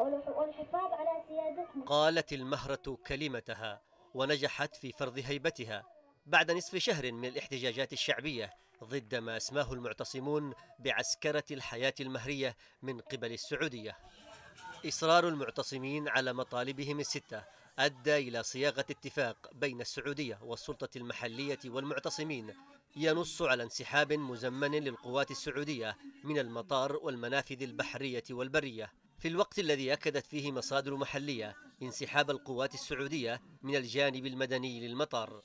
والحفاظ على سيادتنا قالت المهرة كلمتها ونجحت في فرض هيبتها بعد نصف شهر من الاحتجاجات الشعبية ضد ما اسماه المعتصمون بعسكرة الحياة المهرية من قبل السعودية إصرار المعتصمين على مطالبهم الستة أدى إلى صياغة اتفاق بين السعودية والسلطة المحلية والمعتصمين ينص على انسحاب مزمن للقوات السعودية من المطار والمنافذ البحرية والبرية في الوقت الذي أكدت فيه مصادر محلية انسحاب القوات السعودية من الجانب المدني للمطار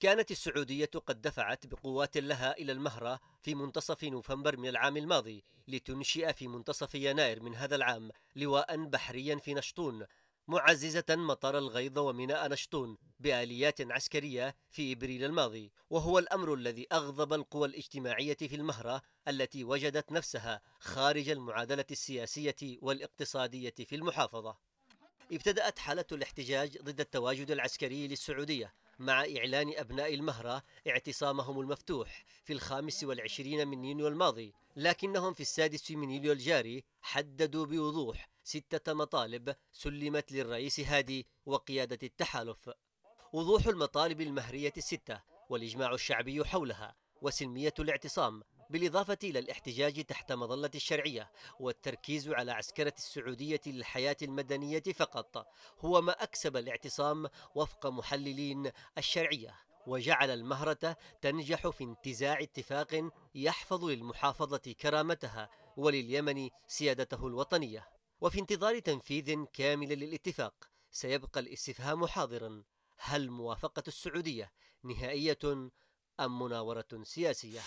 كانت السعودية قد دفعت بقوات لها إلى المهرة في منتصف نوفمبر من العام الماضي لتنشئ في منتصف يناير من هذا العام لواء بحريا في نشطون معززة مطار الغيض وميناء نشطون بآليات عسكرية في إبريل الماضي وهو الأمر الذي أغضب القوى الاجتماعية في المهرة التي وجدت نفسها خارج المعادلة السياسية والاقتصادية في المحافظة ابتدأت حالة الاحتجاج ضد التواجد العسكري للسعودية مع إعلان أبناء المهرة اعتصامهم المفتوح في الخامس والعشرين من يونيو الماضي لكنهم في السادس من يوليو الجاري حددوا بوضوح ستة مطالب سلمت للرئيس هادي وقيادة التحالف وضوح المطالب المهرية الستة والإجماع الشعبي حولها وسلمية الاعتصام بالإضافة إلى الاحتجاج تحت مظلة الشرعية والتركيز على عسكرة السعودية للحياة المدنية فقط هو ما أكسب الاعتصام وفق محللين الشرعية وجعل المهرة تنجح في انتزاع اتفاق يحفظ للمحافظة كرامتها ولليمن سيادته الوطنية وفي انتظار تنفيذ كامل للاتفاق سيبقى الاستفهام حاضرا هل موافقة السعودية نهائية أم مناورة سياسية؟